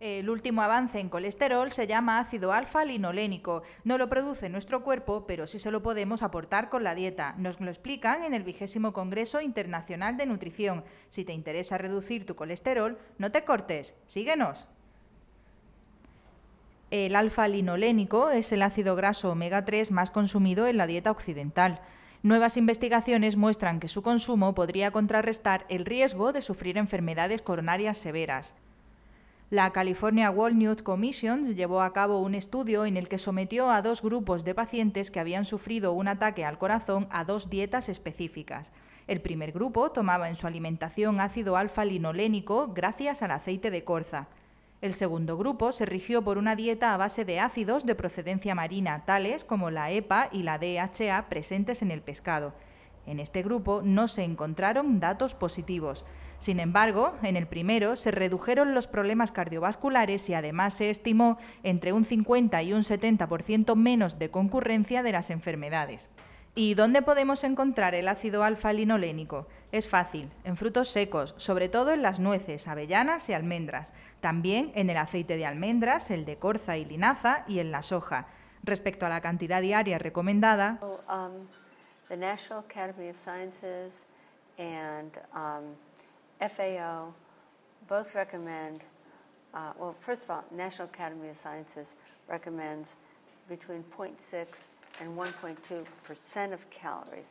El último avance en colesterol se llama ácido alfa-linolénico. No lo produce nuestro cuerpo, pero sí se lo podemos aportar con la dieta. Nos lo explican en el vigésimo Congreso Internacional de Nutrición. Si te interesa reducir tu colesterol, no te cortes. Síguenos. El alfa-linolénico es el ácido graso omega 3 más consumido en la dieta occidental. Nuevas investigaciones muestran que su consumo podría contrarrestar el riesgo de sufrir enfermedades coronarias severas. La California World News Commission llevó a cabo un estudio en el que sometió a dos grupos de pacientes que habían sufrido un ataque al corazón a dos dietas específicas. El primer grupo tomaba en su alimentación ácido alfa-linolénico gracias al aceite de corza. El segundo grupo se rigió por una dieta a base de ácidos de procedencia marina, tales como la EPA y la DHA presentes en el pescado en este grupo no se encontraron datos positivos. Sin embargo, en el primero se redujeron los problemas cardiovasculares y además se estimó entre un 50 y un 70% menos de concurrencia de las enfermedades. ¿Y dónde podemos encontrar el ácido alfa-linolénico? Es fácil, en frutos secos, sobre todo en las nueces, avellanas y almendras, también en el aceite de almendras, el de corza y linaza y en la soja. Respecto a la cantidad diaria recomendada, um, the National Academy of Sciences and um, FAO both recommend, uh, well, first of all, National Academy of Sciences recommends between 0.6 and 1.2% of calories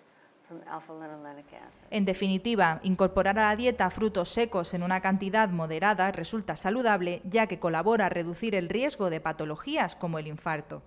En definitiva, incorporar a la dieta frutos secos en una cantidad moderada resulta saludable ya que colabora a reducir el riesgo de patologías como el infarto.